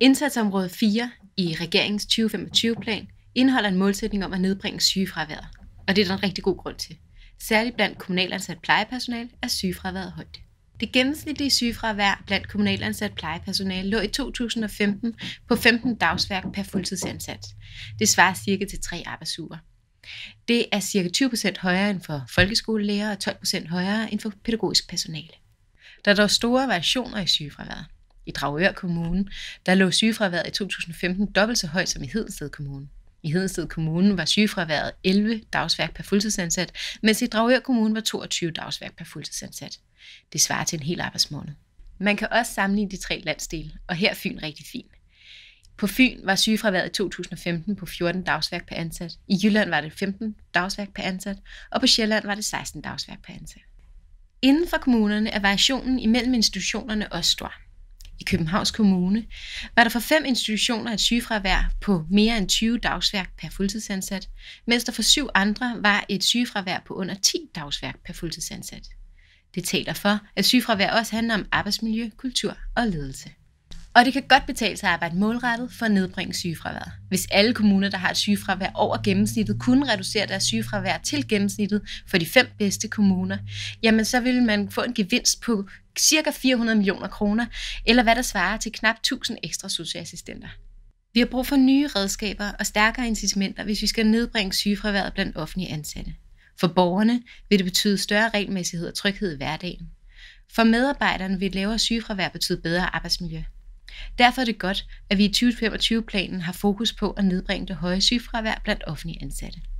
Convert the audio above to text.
Indsatsområde 4 i regeringens 2025-plan indeholder en målsætning om at nedbringe sygefraværet, og det er der en rigtig god grund til. Særligt blandt kommunalansat plejepersonal er sygefraværet højt. Det gennemsnitlige sygefravær blandt kommunalansat plejepersonal lå i 2015 på 15 dagsværk per fuldtidsansat. Det svarer cirka til tre arbejdsuger. Det er cirka 20% højere end for folkeskolelærer og 12% højere end for pædagogisk personale. Der er dog store variationer i sygefraværet i Dragør Kommune, der lå sygefraværet i 2015 dobbelt så højt som i Hedensted Kommune. I Hedensted Kommune var sygefraværet 11 dagsværk per fuldtidsansat, mens i Dragør Kommune var 22 dagsværk per fuldtidsansat. Det svarer til en hel arbejdsmåned. Man kan også sammenligne de tre landsdele, og her er Fyn rigtig fin. På Fyn var sygefraværet i 2015 på 14 dagsværk per ansat, i Jylland var det 15 dagsværk per ansat, og på Sjælland var det 16 dagsværk per ansat. Inden for kommunerne er variationen imellem institutionerne også stor i Københavns Kommune, var der for fem institutioner et sygefravær på mere end 20 dagsværk per fuldtidsansat, mens der for syv andre var et sygefravær på under 10 dagsværk per fuldtidsansat. Det taler for, at sygefravær også handler om arbejdsmiljø, kultur og ledelse. Og det kan godt betale sig at arbejde målrettet for at nedbringe sygefraværet. Hvis alle kommuner, der har et sygefravær over gennemsnittet, kunne reducere deres sygefravær til gennemsnittet for de fem bedste kommuner, jamen så ville man få en gevinst på cirka 400 millioner kroner, eller hvad der svarer til knap 1000 ekstra socialassistenter. Vi har brug for nye redskaber og stærkere incitamenter, hvis vi skal nedbringe sygefraværet blandt offentlige ansatte. For borgerne vil det betyde større regelmæssighed og tryghed i hverdagen. For medarbejderne vil lavere sygefravær betyde bedre arbejdsmiljø. Derfor er det godt, at vi i 2025-planen har fokus på at nedbringe det høje sygefravær blandt offentlige ansatte.